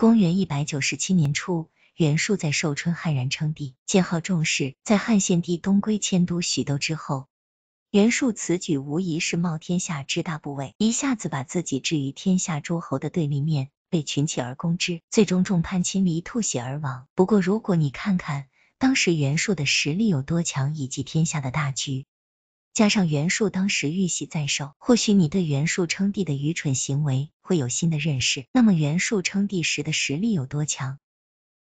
公元一百九十七年初，袁术在寿春悍然称帝，建号重氏。在汉献帝东归迁都许都之后，袁术此举无疑是冒天下之大不韪，一下子把自己置于天下诸侯的对立面，被群起而攻之，最终众叛亲离，吐血而亡。不过，如果你看看当时袁术的实力有多强，以及天下的大局。加上袁术当时玉玺在手，或许你对袁术称帝的愚蠢行为会有新的认识。那么袁术称帝时的实力有多强？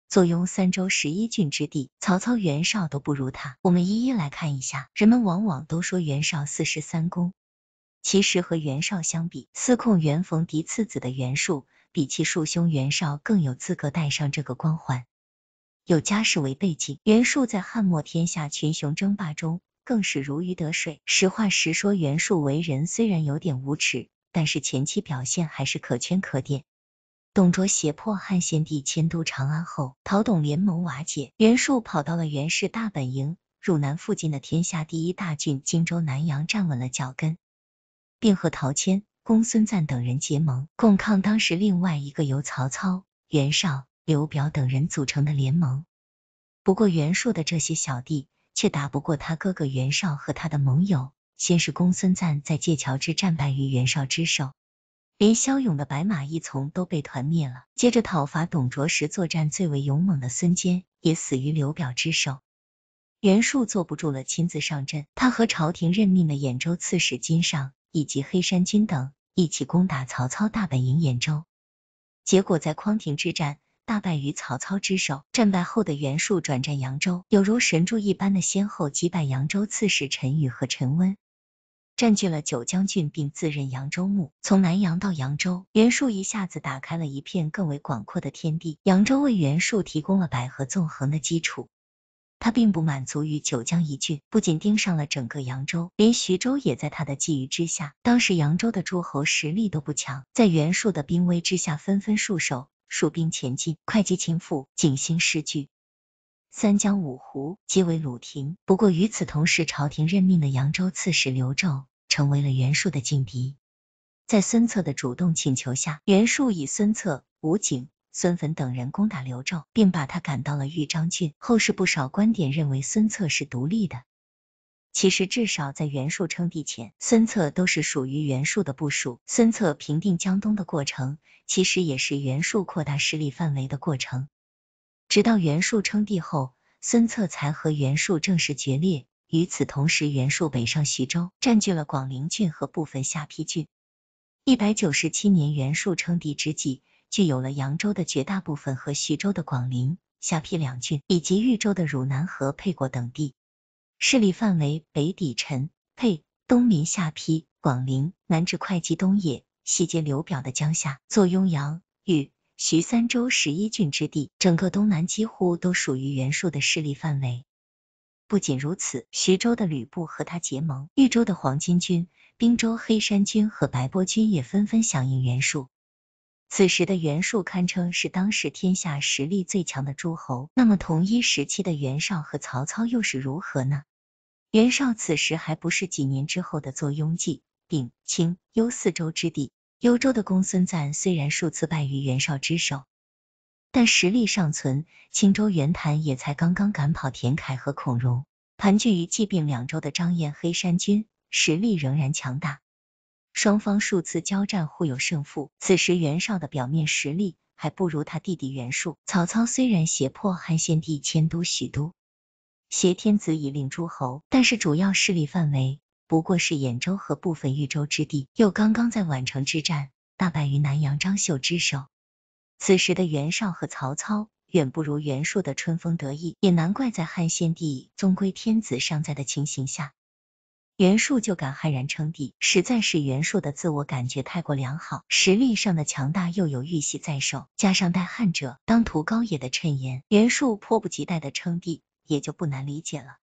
坐拥三州十一郡之地，曹操、袁绍都不如他。我们一一来看一下。人们往往都说袁绍四世三公，其实和袁绍相比，司空袁逢嫡次子的袁术，比其庶兄袁绍更有资格戴上这个光环。有家世为背景，袁术在汉末天下群雄争霸中。更是如鱼得水。实话实说，袁术为人虽然有点无耻，但是前期表现还是可圈可点。董卓胁迫汉献帝迁都长安后，陶董联盟瓦解，袁术跑到了袁氏大本营汝南附近的天下第一大郡荆州南阳，站稳了脚跟，并和陶谦、公孙瓒等人结盟，共抗当时另外一个由曹操、袁绍、刘表等人组成的联盟。不过，袁术的这些小弟。却打不过他哥哥袁绍和他的盟友。先是公孙瓒在界桥之战败于袁绍之手，连骁勇的白马义从都被团灭了。接着讨伐董卓时，作战最为勇猛的孙坚也死于刘表之手。袁术坐不住了，亲自上阵。他和朝廷任命的兖州刺史金尚以及黑山军等一起攻打曹操大本营兖州，结果在匡亭之战。大败于曹操之手。战败后的袁术转战扬州，有如神助一般的先后击败扬州刺史陈宇和陈温，占据了九江郡，并自任扬州牧。从南阳到扬州，袁术一下子打开了一片更为广阔的天地。扬州为袁术提供了百合纵横的基础。他并不满足于九江一郡，不仅盯上了整个扬州，连徐州也在他的觊觎之下。当时扬州的诸侯实力都不强，在袁术的兵威之下，纷纷束手。蜀兵前进，会稽、秦府、景兴失据，三江五湖皆为鲁庭。不过与此同时，朝廷任命的扬州刺史刘胄成为了袁术的劲敌。在孙策的主动请求下，袁术以孙策、吴景、孙坟等人攻打刘胄，并把他赶到了豫章郡。后世不少观点认为孙策是独立的。其实，至少在袁术称帝前，孙策都是属于袁术的部属。孙策平定江东的过程，其实也是袁术扩大势力范围的过程。直到袁术称帝后，孙策才和袁术正式决裂。与此同时，袁术北上徐州，占据了广陵郡和部分下邳郡。一百九十七年，袁术称帝之际，具有了扬州的绝大部分和徐州的广陵、下邳两郡，以及豫州的汝南和沛国等地。势力范围北抵陈沛，东临下邳、广陵，南至会稽东野，西接刘表的江夏，坐雍阳、豫、徐三州十一郡之地，整个东南几乎都属于袁术的势力范围。不仅如此，徐州的吕布和他结盟，豫州的黄巾军、滨州黑山军和白波军也纷纷响应袁术。此时的袁术堪称是当时天下实力最强的诸侯。那么同一时期的袁绍和曹操又是如何呢？袁绍此时还不是几年之后的坐拥冀、丙、青、幽四州之地。幽州的公孙瓒虽然数次败于袁绍之手，但实力尚存。青州袁谭也才刚刚赶跑田楷和孔融，盘踞于冀、并两州的张燕黑山军实力仍然强大。双方数次交战互有胜负。此时袁绍的表面实力还不如他弟弟袁术。曹操虽然胁迫汉献帝迁都许都。挟天子以令诸侯，但是主要势力范围不过是兖州和部分豫州之地，又刚刚在宛城之战大败于南阳张绣之手。此时的袁绍和曹操远不如袁术的春风得意，也难怪在汉献帝终归天子尚在的情形下，袁术就敢悍然称帝，实在是袁术的自我感觉太过良好，实力上的强大又有玉玺在手，加上“代汉者当涂高野”的谶言，袁术迫不及待的称帝。也就不难理解了。